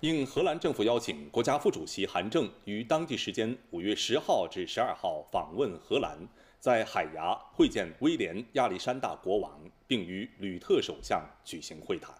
应荷兰政府邀请，国家副主席韩正于当地时间五月十号至十二号访问荷兰，在海牙会见威廉亚历山大国王，并与吕特首相举行会谈。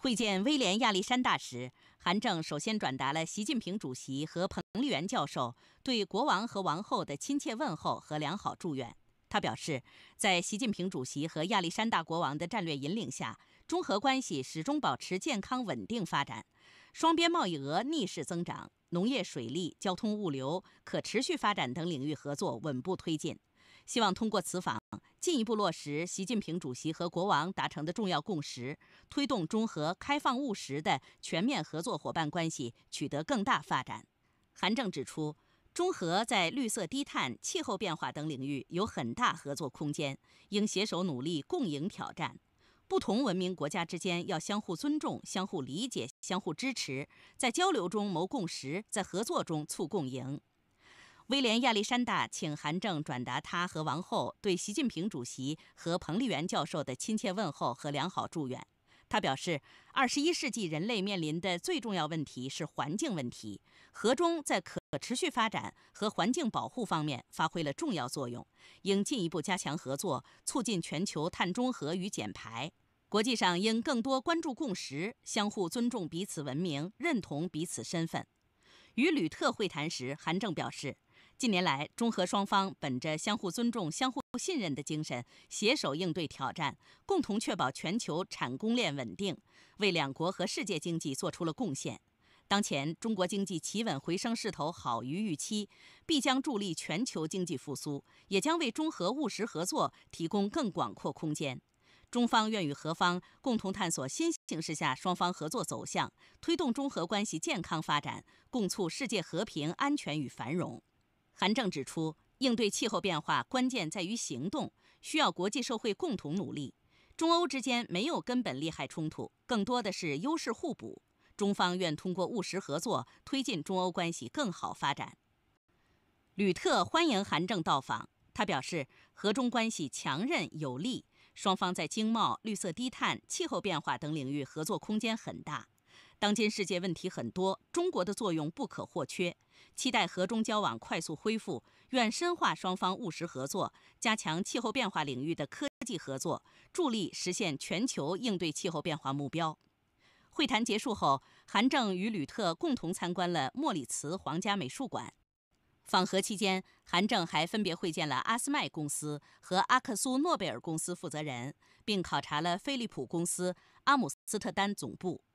会见威廉亚历山大时，韩正首先转达了习近平主席和彭丽媛教授对国王和王后的亲切问候和良好祝愿。他表示，在习近平主席和亚历山大国王的战略引领下，中俄关系始终保持健康稳定发展，双边贸易额逆势增长，农业、水利、交通物流、可持续发展等领域合作稳步推进。希望通过此访，进一步落实习近平主席和国王达成的重要共识，推动中俄开放务实的全面合作伙伴关系取得更大发展。韩正指出。中荷在绿色、低碳、气候变化等领域有很大合作空间，应携手努力，共赢挑战。不同文明国家之间要相互尊重、相互理解、相互支持，在交流中谋共识，在合作中促共赢。威廉·亚历山大请韩正转达他和王后对习近平主席和彭丽媛教授的亲切问候和良好祝愿。他表示，二十一世纪人类面临的最重要问题是环境问题。核中在可持续发展和环境保护方面发挥了重要作用，应进一步加强合作，促进全球碳中和与减排。国际上应更多关注共识，相互尊重彼此文明，认同彼此身份。与吕特会谈时，韩正表示。近年来，中荷双方本着相互尊重、相互信任的精神，携手应对挑战，共同确保全球产供链稳定，为两国和世界经济做出了贡献。当前，中国经济企稳回升势头好于预期，必将助力全球经济复苏，也将为中荷务实合作提供更广阔空间。中方愿与何方共同探索新形势下双方合作走向，推动中荷关系健康发展，共促世界和平、安全与繁荣。韩正指出，应对气候变化关键在于行动，需要国际社会共同努力。中欧之间没有根本利害冲突，更多的是优势互补。中方愿通过务实合作，推进中欧关系更好发展。吕特欢迎韩正到访，他表示，中关系强韧有力，双方在经贸、绿色低碳、气候变化等领域合作空间很大。当今世界问题很多，中国的作用不可或缺。期待和中交往快速恢复，愿深化双方务实合作，加强气候变化领域的科技合作，助力实现全球应对气候变化目标。会谈结束后，韩正与吕特共同参观了莫里茨皇家美术馆。访和期间，韩正还分别会见了阿斯麦公司和阿克苏诺贝尔公司负责人，并考察了飞利浦公司阿姆斯特丹总部。